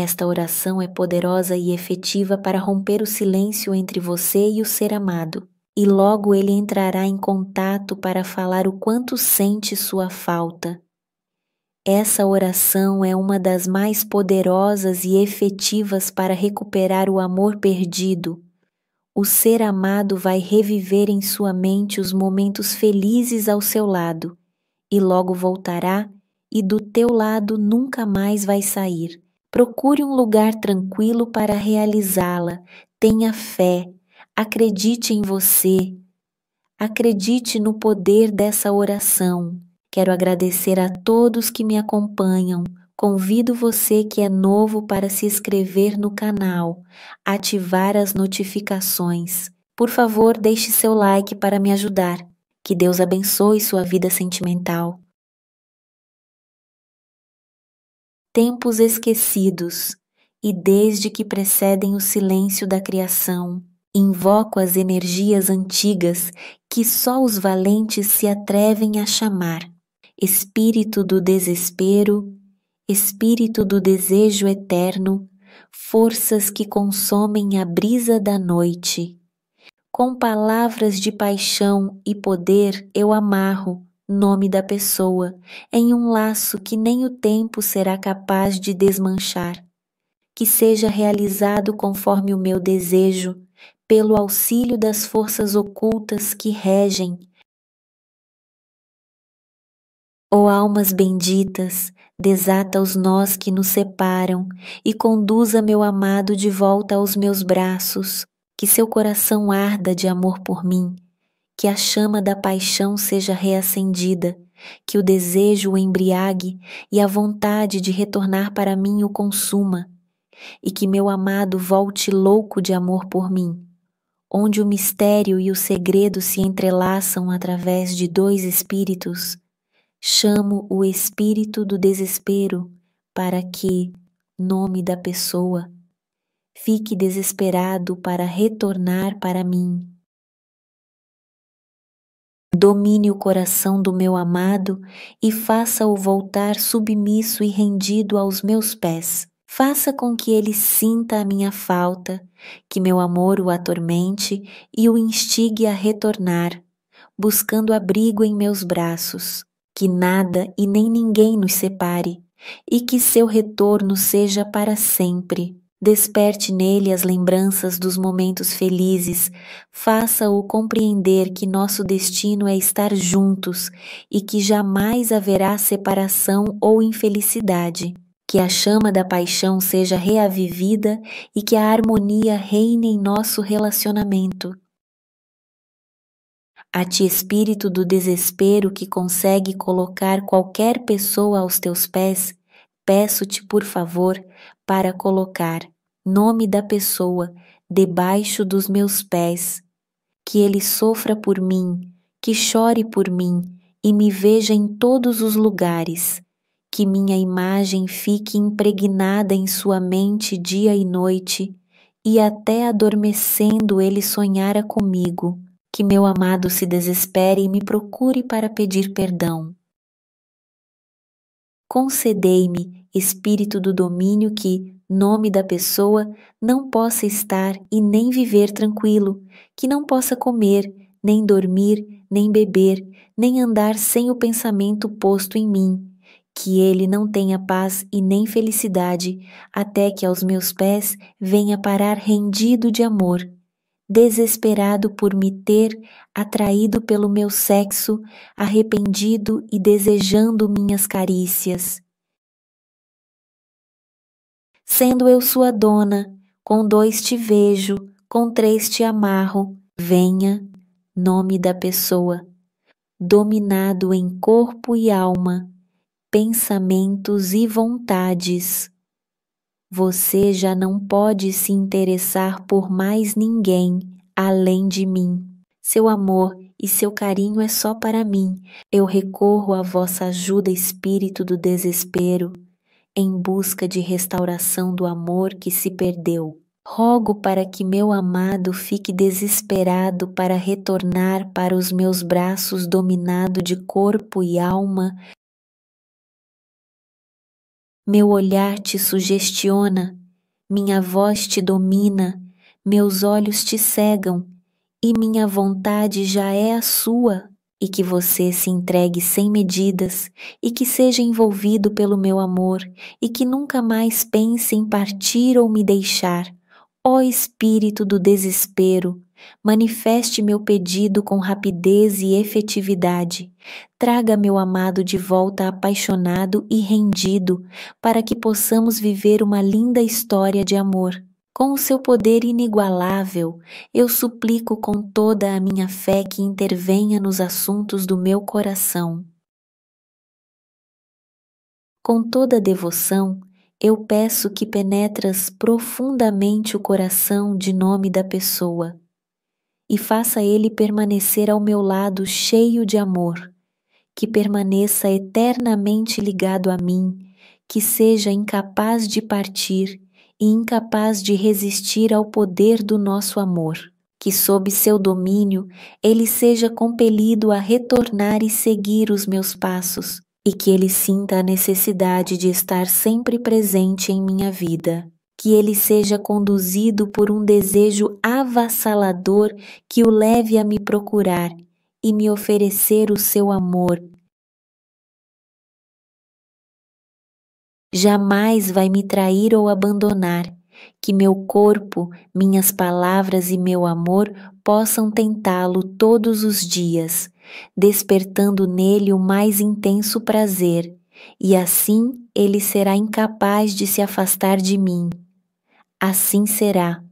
Esta oração é poderosa e efetiva para romper o silêncio entre você e o ser amado, e logo ele entrará em contato para falar o quanto sente sua falta. Essa oração é uma das mais poderosas e efetivas para recuperar o amor perdido. O ser amado vai reviver em sua mente os momentos felizes ao seu lado, e logo voltará, e do teu lado nunca mais vai sair Procure um lugar tranquilo para realizá-la. Tenha fé. Acredite em você. Acredite no poder dessa oração. Quero agradecer a todos que me acompanham. Convido você que é novo para se inscrever no canal, ativar as notificações. Por favor, deixe seu like para me ajudar. Que Deus abençoe sua vida sentimental. tempos esquecidos e desde que precedem o silêncio da criação. Invoco as energias antigas que só os valentes se atrevem a chamar: espírito do desespero, espírito do desejo eterno, forças que consomem a brisa da noite. Com palavras de paixão e poder eu amarro nome da pessoa, em um laço que nem o tempo será capaz de desmanchar. Que seja realizado conforme o meu desejo, pelo auxílio das forças ocultas que regem. Ó oh, almas benditas, desata os nós que nos separam e conduza meu amado de volta aos meus braços, que seu coração arda de amor por mim que a chama da paixão seja reacendida, que o desejo o embriague e a vontade de retornar para mim o consuma, e que meu amado volte louco de amor por mim, onde o mistério e o segredo se entrelaçam através de dois espíritos, chamo o espírito do desespero para que, nome da pessoa, fique desesperado para retornar para mim Domine o coração do meu amado e faça-o voltar submisso e rendido aos meus pés. Faça com que ele sinta a minha falta, que meu amor o atormente e o instigue a retornar, buscando abrigo em meus braços. Que nada e nem ninguém nos separe, e que seu retorno seja para sempre. Desperte nele as lembranças dos momentos felizes, faça-o compreender que nosso destino é estar juntos e que jamais haverá separação ou infelicidade. Que a chama da paixão seja reavivida e que a harmonia reine em nosso relacionamento. A ti, espírito do desespero que consegue colocar qualquer pessoa aos teus pés, peço-te, por favor, para colocar nome da pessoa debaixo dos meus pés, que ele sofra por mim, que chore por mim e me veja em todos os lugares, que minha imagem fique impregnada em sua mente dia e noite, e até adormecendo ele sonhara comigo, que meu amado se desespere e me procure para pedir perdão. Concedei-me espírito do domínio que, nome da pessoa, não possa estar e nem viver tranquilo, que não possa comer, nem dormir, nem beber, nem andar sem o pensamento posto em mim, que ele não tenha paz e nem felicidade, até que aos meus pés venha parar rendido de amor. Desesperado por me ter, atraído pelo meu sexo, arrependido e desejando minhas carícias Sendo eu sua dona, com dois te vejo, com três te amarro. Venha, nome da pessoa, dominado em corpo e alma, pensamentos e vontades. Você já não pode se interessar por mais ninguém além de mim. Seu amor e seu carinho é só para mim. Eu recorro à vossa ajuda, espírito do desespero em busca de restauração do amor que se perdeu. Rogo para que meu amado fique desesperado para retornar para os meus braços, dominado de corpo e alma. Meu olhar te sugestiona, minha voz te domina, meus olhos te cegam, e minha vontade já é a sua e que você se entregue sem medidas e que seja envolvido pelo meu amor e que nunca mais pense em partir ou me deixar. Ó espírito do desespero, manifeste meu pedido com rapidez e efetividade. Traga meu amado de volta apaixonado e rendido, para que possamos viver uma linda história de amor. Com o seu poder inigualável, eu suplico com toda a minha fé que intervenha nos assuntos do meu coração. Com toda devoção, eu peço que penetras profundamente o coração de nome da pessoa e faça ele permanecer ao meu lado cheio de amor, que permaneça eternamente ligado a mim, que seja incapaz de partir e incapaz de resistir ao poder do nosso amor, que sob seu domínio ele seja compelido a retornar e seguir os meus passos, e que ele sinta a necessidade de estar sempre presente em minha vida. Que ele seja conduzido por um desejo avassalador que o leve a me procurar e me oferecer o seu amor jamais vai me trair ou abandonar, que meu corpo, minhas palavras e meu amor possam tentá-lo todos os dias, despertando nele o mais intenso prazer, e assim ele será incapaz de se afastar de mim. Assim será.